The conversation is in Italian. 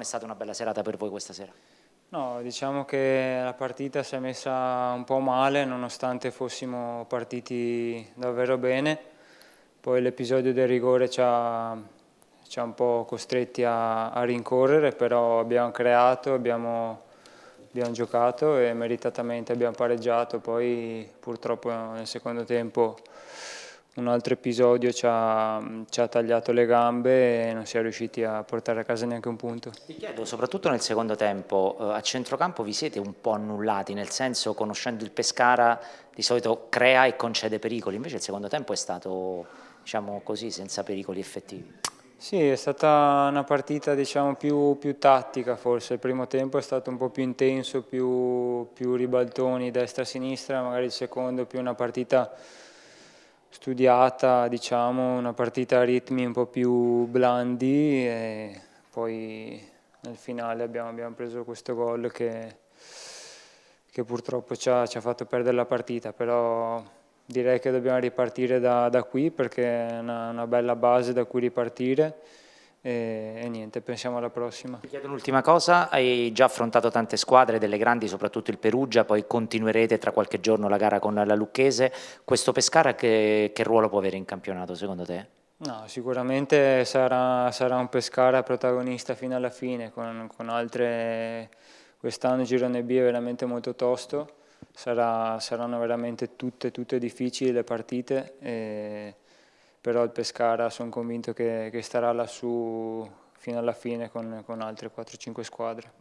è stata una bella serata per voi questa sera? No, diciamo che la partita si è messa un po' male nonostante fossimo partiti davvero bene, poi l'episodio del rigore ci ha, ci ha, un po' costretti a, a rincorrere, però abbiamo creato, abbiamo abbiamo giocato e meritatamente abbiamo pareggiato, poi purtroppo nel secondo tempo un altro episodio ci ha, ci ha, tagliato le gambe e non si è riusciti a portare a casa neanche un punto. Ti chiedo, soprattutto nel secondo tempo, eh, a centrocampo vi siete un po' annullati, nel senso conoscendo il Pescara di solito crea e concede pericoli, invece il secondo tempo è stato, diciamo così, senza pericoli effettivi. Sì, è stata una partita diciamo, più, più, tattica forse, il primo tempo è stato un po' più intenso, più, più ribaltoni destra-sinistra, magari il secondo più una partita studiata, diciamo, una partita a ritmi un po' più blandi e poi nel finale abbiamo, abbiamo preso questo gol che, che purtroppo ci ha, ci ha, fatto perdere la partita, però direi che dobbiamo ripartire da, da qui perché è una, una bella base da cui ripartire e, e niente, pensiamo alla prossima. Ti chiedo un'ultima cosa, hai già affrontato tante squadre, delle grandi, soprattutto il Perugia, poi continuerete tra qualche giorno la gara con la Lucchese, questo Pescara che, che ruolo può avere in campionato secondo te? No, sicuramente sarà, sarà, un Pescara protagonista fino alla fine, con, con altre... Quest'anno Girone B è veramente molto tosto, sarà, saranno veramente tutte, tutte difficili le partite. E però il Pescara sono convinto che, che starà lassù fino alla fine con, con altre 4-5 squadre.